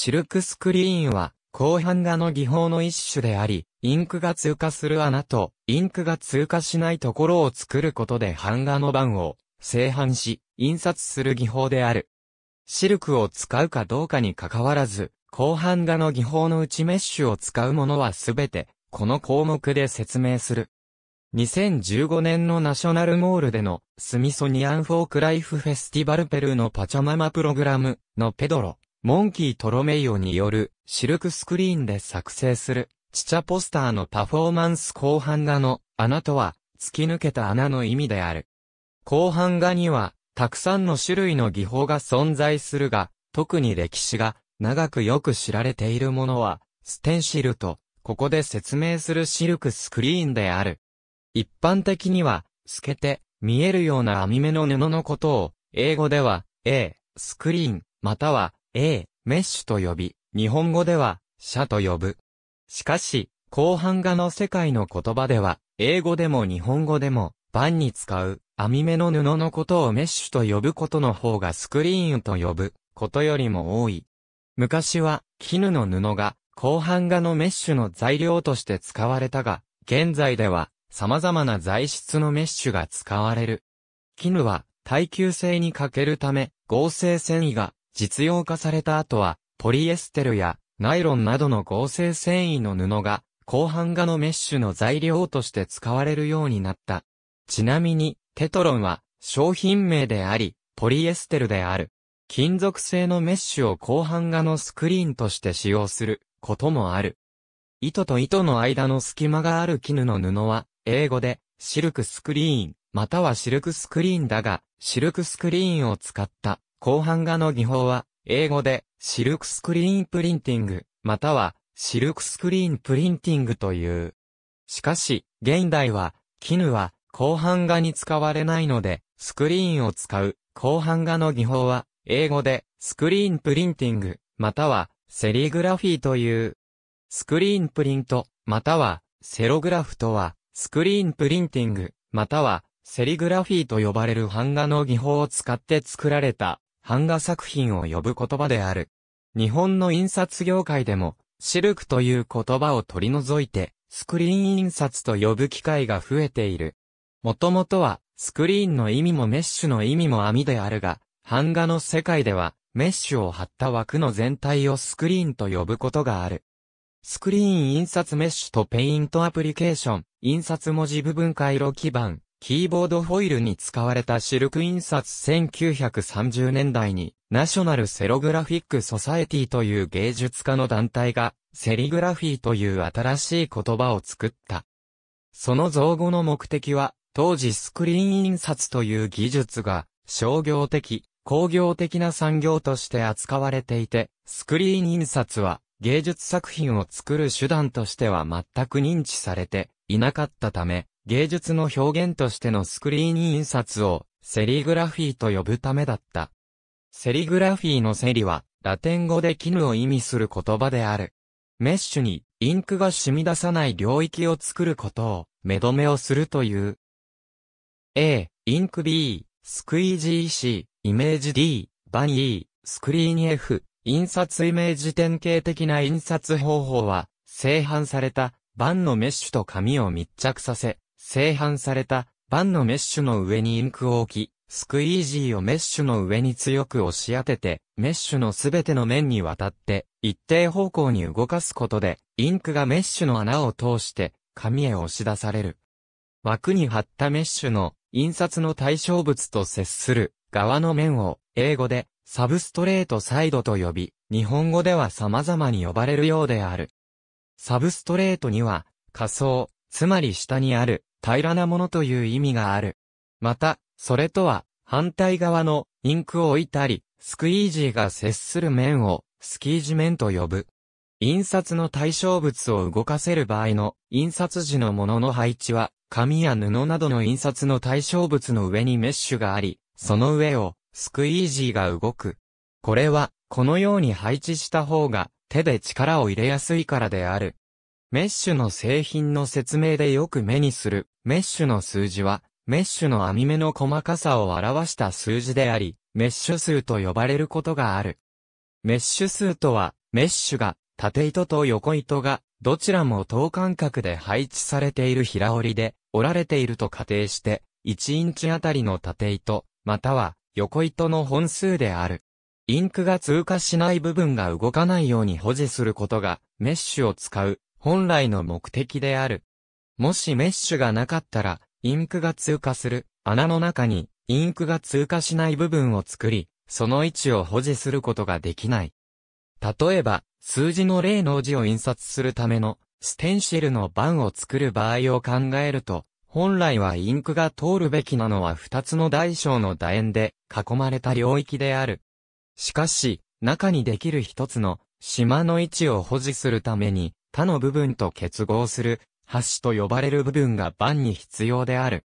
シルクスクリーンは、後半画の技法の一種であり、インクが通過する穴と、インクが通過しないところを作ることで版画の版を製版し、印刷する技法である。シルクを使うかどうかにかかわらず、後半画の技法の内メッシュを使うものはすべて、この項目で説明する。2015年のナショナルモールでのスミソニアンフォークライフフェスティバルペルーのパチャママプログラムのペドロモンキー・トロメイオによるシルクスクリーンで作成するチチャポスターのパフォーマンス後半画の穴とは突き抜けた穴の意味である。後半画にはたくさんの種類の技法が存在するが、特に歴史が長くよく知られているものはステンシルとここで説明するシルクスクリーンである。一般的には透けて見えるような網目の布のことを英語では A、スクリーンまたは A、メッシュと呼び、日本語では、シャと呼ぶ。しかし、後半画の世界の言葉では、英語でも日本語でも、バンに使う、網目の布のことをメッシュと呼ぶことの方がスクリーンと呼ぶことよりも多い。昔は、絹の布が、後半画のメッシュの材料として使われたが、現在では、様々な材質のメッシュが使われる。絹は、耐久性に欠けるため、合成繊維が実用化された後は、ポリエステルやナイロンなどの合成繊維の布が、広範画のメッシュの材料として使われるようになった。ちなみに、テトロンは商品名であり、ポリエステルである。金属製のメッシュを広範画のスクリーンとして使用することもある。糸と糸の間の隙間がある絹の布は、英語でシルクスクリーン、またはシルクスクリーンだが、シルクスクリーンを使った後半画の技法は、英語で、シルクスクリーンプリンティング、または、シルクスクリーンプリンティングという。しかし、現代は、絹は、後半画に使われないので、スクリーンを使う、後半画の技法は、英語で、スクリーンプリンティング、または、セリグラフィーという。スクリーンプリント、または、セログラフとは、スクリーンプリンティング、または、セリグラフィーと呼ばれる版画の技法を使って作られた版画作品を呼ぶ言葉である。日本の印刷業界でも、シルクという言葉を取り除いて、スクリーン印刷と呼ぶ機会が増えている。もともとは、スクリーンの意味もメッシュの意味も網であるが、版画の世界では、メッシュを張った枠の全体をスクリーンと呼ぶことがある。スクリーン印刷メッシュとペイントアプリケーション、印刷文字部分回路基板、キーボードフォイルに使われたシルク印刷1930年代に、ナショナルセログラフィック・ソサエティという芸術家の団体が、セリグラフィーという新しい言葉を作った。その造語の目的は、当時スクリーン印刷という技術が、商業的、工業的な産業として扱われていて、スクリーン印刷は、芸術作品を作る手段としては全く認知されていなかったため、芸術の表現としてのスクリーン印刷をセリグラフィーと呼ぶためだった。セリグラフィーのセリはラテン語で絹を意味する言葉である。メッシュにインクが染み出さない領域を作ることを目止めをするという。A、インク B、スクイージー C、イメージ D、バン E、スクリーン F、印刷イメージ典型的な印刷方法は、製版された、版のメッシュと紙を密着させ、製版された、バンのメッシュの上にインクを置き、スクイージーをメッシュの上に強く押し当てて、メッシュのすべての面にわたって、一定方向に動かすことで、インクがメッシュの穴を通して、紙へ押し出される。枠に貼ったメッシュの、印刷の対象物と接する、側の面を、英語で、サブストレートサイドと呼び、日本語では様々に呼ばれるようである。サブストレートには、仮想、つまり下にある、平らなものという意味がある。また、それとは、反対側のインクを置いたり、スクイージーが接する面をスキージ面と呼ぶ。印刷の対象物を動かせる場合の印刷時のものの配置は、紙や布などの印刷の対象物の上にメッシュがあり、その上をスクイージーが動く。これは、このように配置した方が手で力を入れやすいからである。メッシュの製品の説明でよく目にする、メッシュの数字は、メッシュの網目の細かさを表した数字であり、メッシュ数と呼ばれることがある。メッシュ数とは、メッシュが、縦糸と横糸が、どちらも等間隔で配置されている平織りで、折られていると仮定して、1インチあたりの縦糸、または、横糸の本数である。インクが通過しない部分が動かないように保持することが、メッシュを使う本来の目的である。もしメッシュがなかったら、インクが通過する穴の中にインクが通過しない部分を作り、その位置を保持することができない。例えば、数字の例の字を印刷するためのステンシルの板を作る場合を考えると、本来はインクが通るべきなのは2つの大小の楕円で囲まれた領域である。しかし、中にできる1つの島の位置を保持するために、他の部分と結合する、端と呼ばれる部分が版に必要である。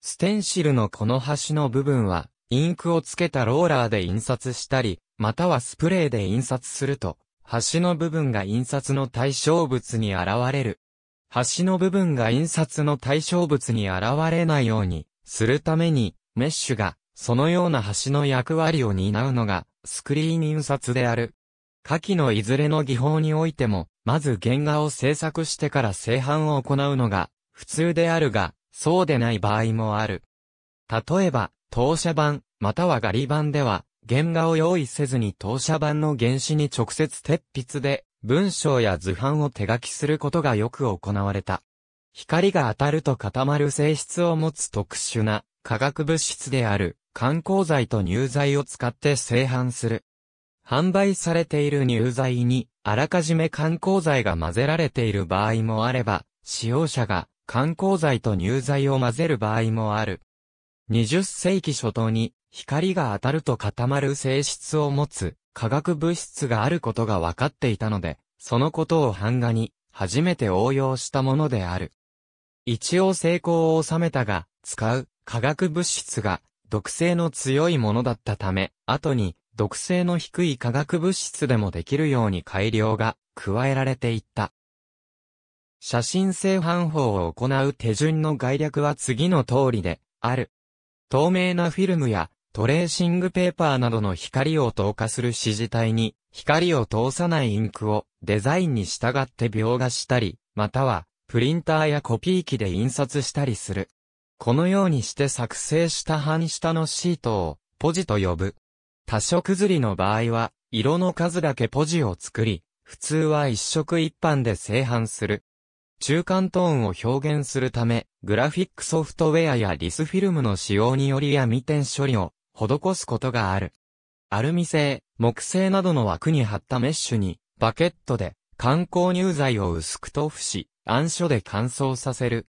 ステンシルのこの端の部分は、インクをつけたローラーで印刷したり、またはスプレーで印刷すると、端の部分が印刷の対象物に現れる。端の部分が印刷の対象物に現れないようにするために、メッシュがそのような端の役割を担うのがスクリーン印刷である。下記のいずれの技法においても、まず原画を制作してから製版を行うのが普通であるが、そうでない場合もある。例えば、当社版、またはガリ版では、原画を用意せずに当社版の原紙に直接鉄筆で文章や図版を手書きすることがよく行われた。光が当たると固まる性質を持つ特殊な化学物質である観光剤と乳剤を使って製版する。販売されている乳剤に、あらかじめ観光剤が混ぜられている場合もあれば、使用者が観光剤と乳剤を混ぜる場合もある。20世紀初頭に、光が当たると固まる性質を持つ化学物質があることが分かっていたので、そのことを版画に初めて応用したものである。一応成功を収めたが、使う化学物質が毒性の強いものだったため、後に毒性の低い化学物質でもできるように改良が加えられていった。写真製版法を行う手順の概略は次の通りである。透明なフィルムやトレーシングペーパーなどの光を透過する指示体に光を通さないインクをデザインに従って描画したり、またはプリンターやコピー機で印刷したりする。このようにして作成した反下のシートをポジと呼ぶ。多色ずりの場合は、色の数だけポジを作り、普通は一色一般で製版する。中間トーンを表現するため、グラフィックソフトウェアやリスフィルムの使用によりや未点処理を施すことがある。アルミ製、木製などの枠に貼ったメッシュに、バケットで、観光乳剤を薄く塗布し、暗所で乾燥させる。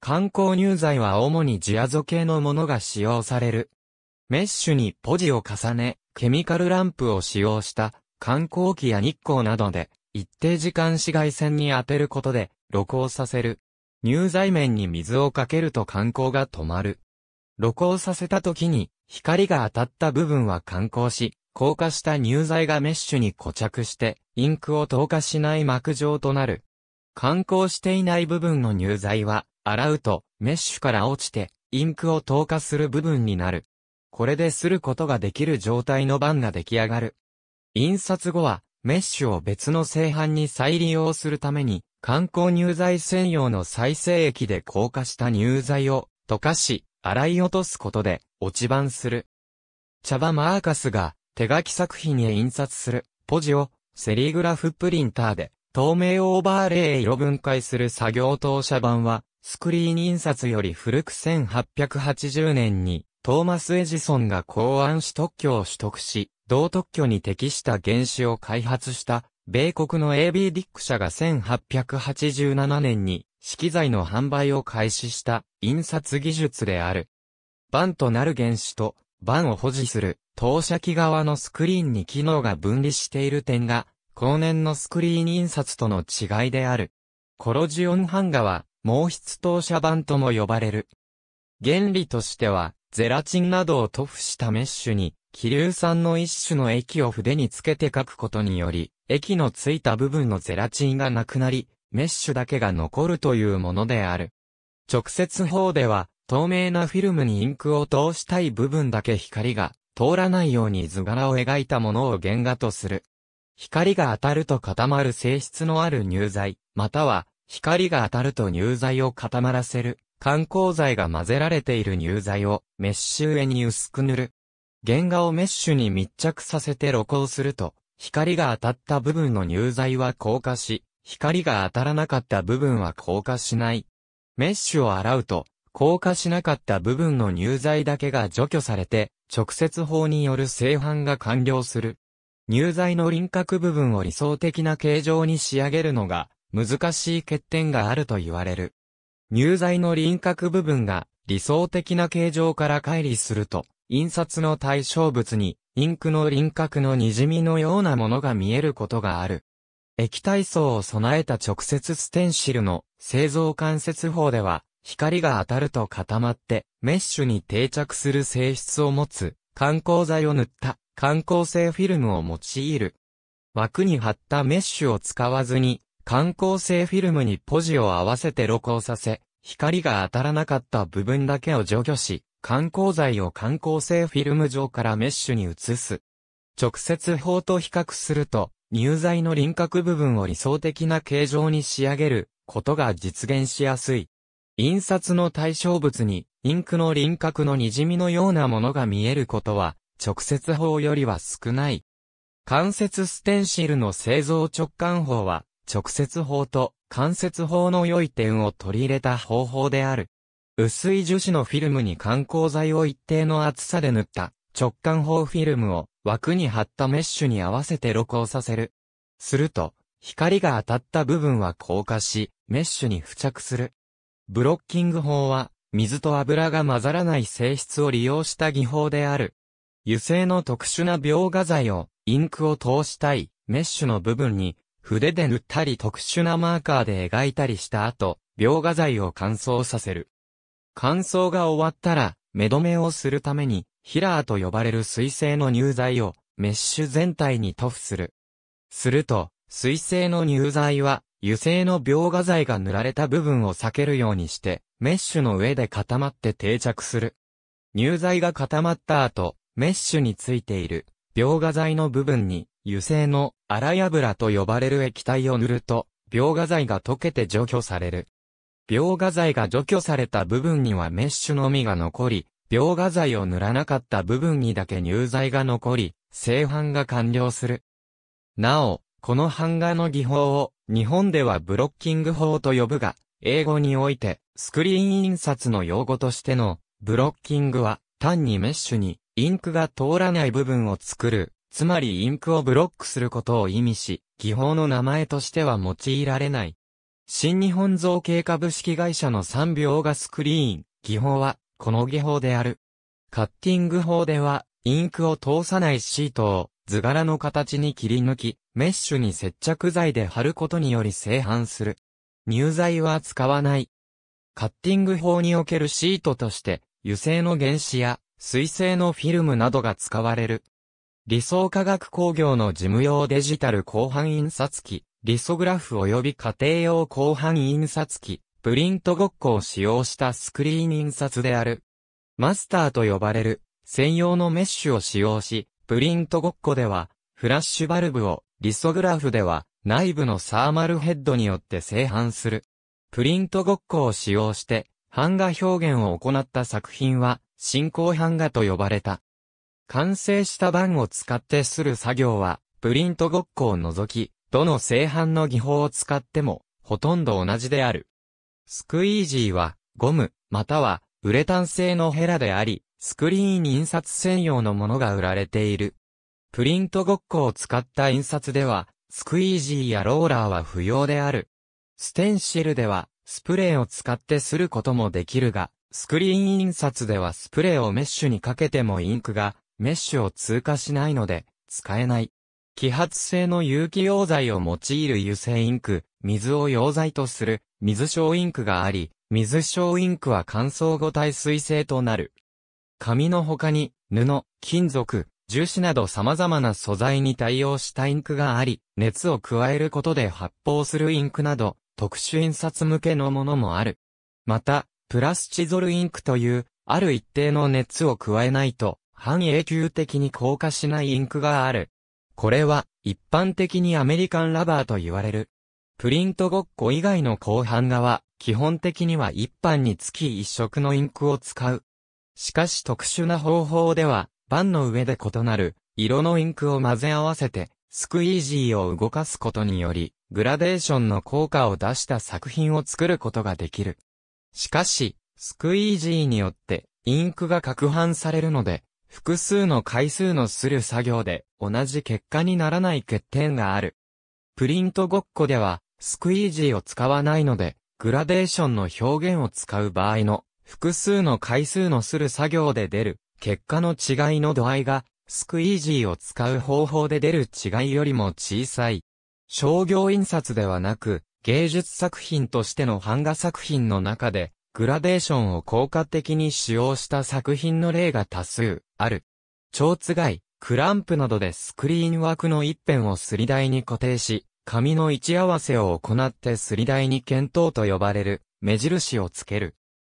観光乳剤は主にジアゾ系のものが使用される。メッシュにポジを重ね、ケミカルランプを使用した観光機や日光などで一定時間紫外線に当てることで露光させる。乳剤面に水をかけると観光が止まる。露光させた時に光が当たった部分は観光し、硬化した乳剤がメッシュに固着して、インクを透過しない膜状となる。観光していない部分の乳剤は、洗うとメッシュから落ちて、インクを透過する部分になる。これですることができる状態の版が出来上がる。印刷後は、メッシュを別の製版に再利用するために、観光乳剤専用の再生液で硬化した乳剤を溶かし、洗い落とすことで落ち版する。茶葉マーカスが手書き作品へ印刷するポジをセリグラフプリンターで透明オーバーレイ色分解する作業当社版はスクリーン印刷より古く1880年にトーマス・エジソンが考案し特許を取得し、同特許に適した原子を開発した、米国の AB ディック社が1887年に、色材の販売を開始した印刷技術である。版となる原子と、版を保持する投射器側のスクリーンに機能が分離している点が、後年のスクリーン印刷との違いである。コロジオン版画は、毛筆投射版とも呼ばれる。原理としては、ゼラチンなどを塗布したメッシュに、気流酸の一種の液を筆につけて書くことにより、液のついた部分のゼラチンがなくなり、メッシュだけが残るというものである。直接法では、透明なフィルムにインクを通したい部分だけ光が通らないように図柄を描いたものを原画とする。光が当たると固まる性質のある乳剤、または光が当たると乳剤を固まらせる観光剤が混ぜられている乳剤をメッシュ上に薄く塗る。原画をメッシュに密着させて露光すると、光が当たった部分の乳剤は硬化し、光が当たらなかった部分は硬化しない。メッシュを洗うと、硬化しなかった部分の乳剤だけが除去されて、直接法による製版が完了する。乳剤の輪郭部分を理想的な形状に仕上げるのが、難しい欠点があると言われる。入剤の輪郭部分が理想的な形状から乖離すると、印刷の対象物にインクの輪郭の滲みのようなものが見えることがある。液体層を備えた直接ステンシルの製造関節法では、光が当たると固まってメッシュに定着する性質を持つ観光剤を塗った観光性フィルムを用いる。枠に貼ったメッシュを使わずに観光性フィルムにポジを合わせて露光させ、光が当たらなかった部分だけを除去し、観光材を観光性フィルム上からメッシュに移す。直接法と比較すると、乳剤の輪郭部分を理想的な形状に仕上げることが実現しやすい。印刷の対象物に、インクの輪郭の滲みのようなものが見えることは、直接法よりは少ない。関節ステンシルの製造直感法は、直接法と間接法の良い点を取り入れた方法である。薄い樹脂のフィルムに観光剤を一定の厚さで塗った直感法フィルムを枠に貼ったメッシュに合わせて露光させる。すると、光が当たった部分は硬化し、メッシュに付着する。ブロッキング法は、水と油が混ざらない性質を利用した技法である。油性の特殊な描画剤を、インクを通したい、メッシュの部分に、筆で塗ったり特殊なマーカーで描いたりした後、描画剤を乾燥させる。乾燥が終わったら、目止めをするために、ヒラーと呼ばれる水性の乳剤をメッシュ全体に塗布する。すると、水性の乳剤は、油性の描画剤が塗られた部分を避けるようにして、メッシュの上で固まって定着する。乳剤が固まった後、メッシュについている、描画剤の部分に、油性の荒破と呼ばれる液体を塗ると、描画剤が溶けて除去される。描画剤が除去された部分にはメッシュのみが残り、描画剤を塗らなかった部分にだけ乳剤が残り、製版が完了する。なお、この版画の技法を日本ではブロッキング法と呼ぶが、英語においてスクリーン印刷の用語としてのブロッキングは単にメッシュにインクが通らない部分を作るつまりインクをブロックすることを意味し、技法の名前としては用いられない。新日本造形株式会社の3秒がスクリーン、技法は、この技法である。カッティング法では、インクを通さないシートを図柄の形に切り抜き、メッシュに接着剤で貼ることにより製版する。乳剤は使わない。カッティング法におけるシートとして、油性の原子や水性のフィルムなどが使われる。理想科学工業の事務用デジタル広範印刷機、リソグラフ及び家庭用広範印刷機、プリントごっこを使用したスクリーン印刷である。マスターと呼ばれる専用のメッシュを使用し、プリントごっこでは、フラッシュバルブを、リソグラフでは、内部のサーマルヘッドによって製版する。プリントごっこを使用して、版画表現を行った作品は、進行版画と呼ばれた。完成した版を使ってする作業は、プリントごっこを除き、どの製版の技法を使っても、ほとんど同じである。スクイージーは、ゴム、または、ウレタン製のヘラであり、スクリーン印刷専用のものが売られている。プリントごっこを使った印刷では、スクイージーやローラーは不要である。ステンシルでは、スプレーを使ってすることもできるが、スクリーン印刷ではスプレーをメッシュにかけてもインクがメッシュを通過しないので、使えない。揮発性の有機溶剤を用いる油性インク、水を溶剤とする、水小インクがあり、水小インクは乾燥後耐水性となる。紙の他に、布、金属、樹脂など様々な素材に対応したインクがあり、熱を加えることで発泡するインクなど、特殊印刷向けのものもある。また、プラスチゾルインクという、ある一定の熱を加えないと、半永久的に硬化しないインクがある。これは、一般的にアメリカンラバーと言われる。プリントごっこ以外の後半画は、基本的には一般につき一色のインクを使う。しかし特殊な方法では、ンの上で異なる、色のインクを混ぜ合わせて、スクイージーを動かすことにより、グラデーションの効果を出した作品を作ることができる。しかし、スクイージーによって、インクが攪拌されるので、複数の回数のする作業で同じ結果にならない欠点がある。プリントごっこでは、スクイージーを使わないので、グラデーションの表現を使う場合の複数の回数のする作業で出る結果の違いの度合いが、スクイージーを使う方法で出る違いよりも小さい。商業印刷ではなく、芸術作品としての版画作品の中で、グラデーションを効果的に使用した作品の例が多数ある。蝶貝、クランプなどでスクリーン枠の一辺をすり台に固定し、紙の位置合わせを行ってすり台に検討と呼ばれる目印をつける。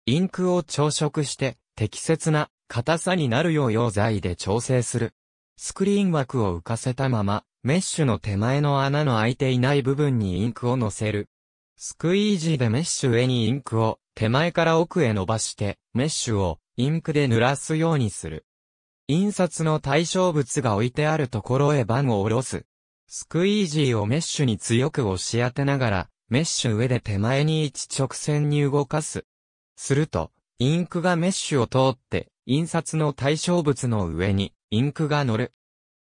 インクを朝食して適切な硬さになるよう溶剤で調整する。スクリーン枠を浮かせたまま、メッシュの手前の穴の開いていない部分にインクを乗せる。スクイージーでメッシュ上にインクを手前から奥へ伸ばして、メッシュをインクで濡らすようにする。印刷の対象物が置いてあるところへ板を下ろす。スクイージーをメッシュに強く押し当てながら、メッシュ上で手前に一直線に動かす。すると、インクがメッシュを通って、印刷の対象物の上に、インクが乗る。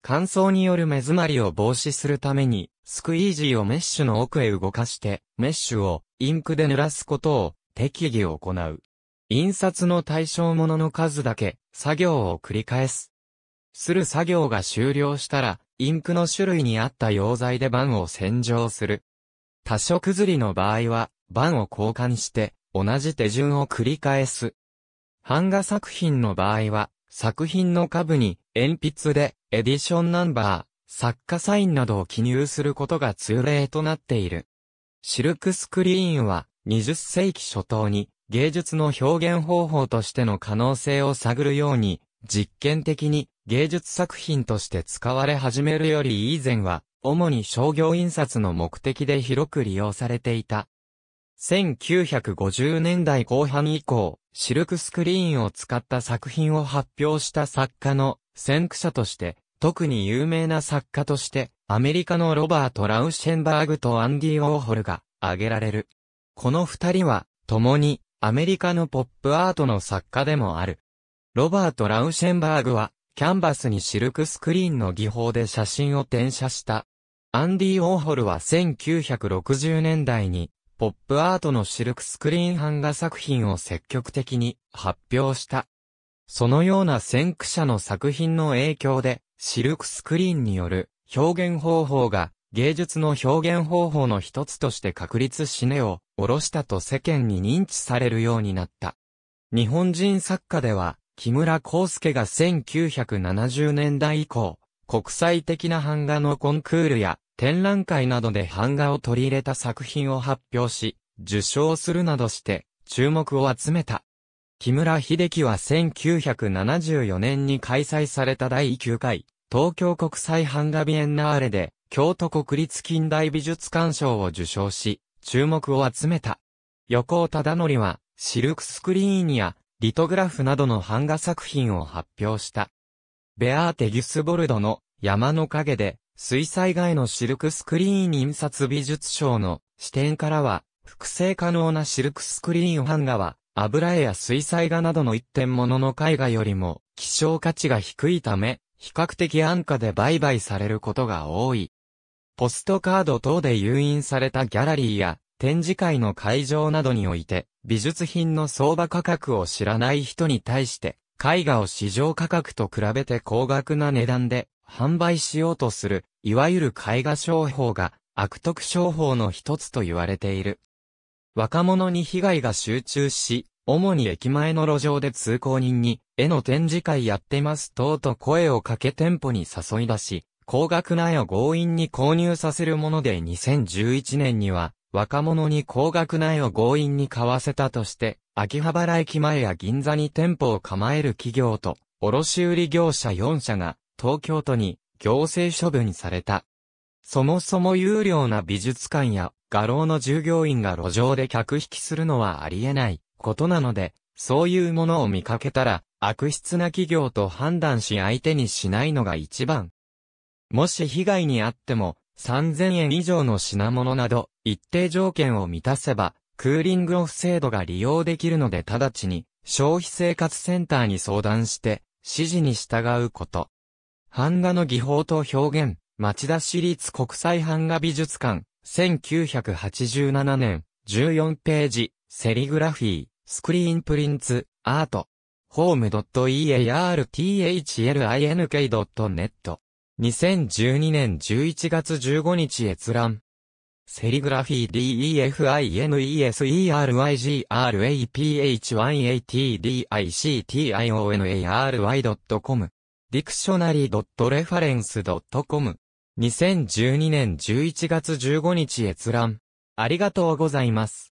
乾燥による目詰まりを防止するために、スクイージーをメッシュの奥へ動かして、メッシュをインクで濡らすことを適宜行う。印刷の対象物の数だけ作業を繰り返す。する作業が終了したら、インクの種類に合った溶剤で板を洗浄する。多色ずりの場合は、板を交換して同じ手順を繰り返す。版画作品の場合は、作品の下部に鉛筆でエディションナンバー、作家サインなどを記入することが通例となっている。シルクスクリーンは20世紀初頭に芸術の表現方法としての可能性を探るように、実験的に芸術作品として使われ始めるより以前は、主に商業印刷の目的で広く利用されていた。1950年代後半以降、シルクスクリーンを使った作品を発表した作家の先駆者として、特に有名な作家として、アメリカのロバート・ラウシェンバーグとアンディ・ウォーホルが挙げられる。この二人は、共に、アメリカのポップアートの作家でもある。ロバート・ラウシェンバーグは、キャンバスにシルクスクリーンの技法で写真を転写した。アンディ・オーホルは1960年代に、ポップアートのシルクスクリーン版画作品を積極的に発表した。そのような先駆者の作品の影響で、シルクスクリーンによる表現方法が芸術の表現方法の一つとして確立し根を下ろしたと世間に認知されるようになった。日本人作家では、木村康介が1970年代以降、国際的な版画のコンクールや展覧会などで版画を取り入れた作品を発表し、受賞するなどして注目を集めた。木村秀樹は1974年に開催された第9回東京国際版画ビエンナーレで京都国立近代美術館賞を受賞し、注目を集めた。横尾忠則は、シルクスクリーンや、リトグラフなどの版画作品を発表した。ベアーテ・ギュスボルドの山の陰で、水彩画へのシルクスクリーン印刷美術賞の視点からは、複製可能なシルクスクリーン版画は、油絵や水彩画などの一点物の絵画よりも、希少価値が低いため、比較的安価で売買されることが多い。ポストカード等で誘引されたギャラリーや展示会の会場などにおいて美術品の相場価格を知らない人に対して絵画を市場価格と比べて高額な値段で販売しようとするいわゆる絵画商法が悪徳商法の一つと言われている。若者に被害が集中し、主に駅前の路上で通行人に、絵の展示会やってます等と声をかけ店舗に誘い出し、高額な絵を強引に購入させるもので2011年には若者に高額な絵を強引に買わせたとして、秋葉原駅前や銀座に店舗を構える企業と、卸売業者4社が東京都に行政処分された。そもそも有料な美術館や画廊の従業員が路上で客引きするのはありえないことなので、そういうものを見かけたら悪質な企業と判断し相手にしないのが一番もし被害にあっても、3000円以上の品物など、一定条件を満たせば、クーリングオフ制度が利用できるので直ちに、消費生活センターに相談して、指示に従うこと。版画の技法と表現、町田市立国際版画美術館、1987年、14ページ、セリグラフィー、スクリーンプリンツ、アート、h o m e e a r t l i n k n e t 2012年11月15日閲覧。セリグラフィー d e f i n e s e r i g r a p h y a t d i c t i o n a r y c o m ディクショナリー .reference.com 2012年11月15日閲覧。ありがとうございます。